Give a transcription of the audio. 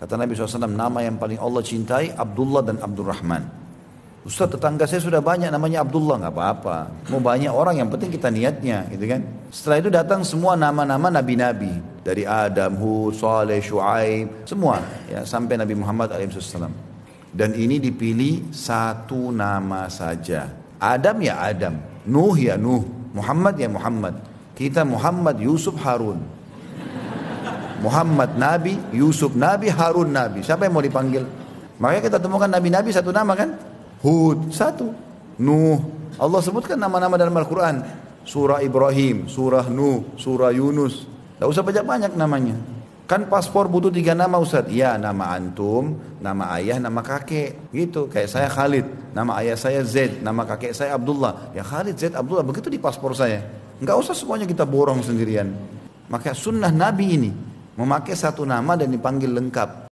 Kata Nabi SAW, nama yang paling Allah cintai Abdullah dan Abdurrahman. Ustaz tetangga saya sudah banyak namanya Abdullah nggak apa-apa. Mau banyak orang yang penting kita niatnya gitu kan. Setelah itu datang semua nama-nama nabi-nabi dari Adam, Hud, Saleh, Shu'aib, semua ya sampai Nabi Muhammad SAW. Dan ini dipilih satu nama saja. Adam ya Adam, Nuh ya Nuh, Muhammad ya Muhammad. Kita Muhammad, Yusuf, Harun. Muhammad Nabi, Yusuf Nabi, Harun Nabi. Siapa yang mau dipanggil? Makanya kita temukan nabi-nabi satu nama kan? Hud satu, Nuh. Allah sebutkan nama-nama dalam Al-Quran. Surah Ibrahim, Surah Nuh, Surah Yunus. Tidak usah banyak-banyak namanya. Kan paspor butuh tiga nama Ustaz. Ya nama antum, nama ayah, nama kakek. Gitu. Kayak saya Khalid, nama ayah saya Zaid, nama kakek saya Abdullah. Ya Khalid, Zaid, Abdullah. Begitu di paspor saya. Enggak usah semuanya kita borong sendirian. Maka sunnah Nabi ini Memakai satu nama dan dipanggil lengkap.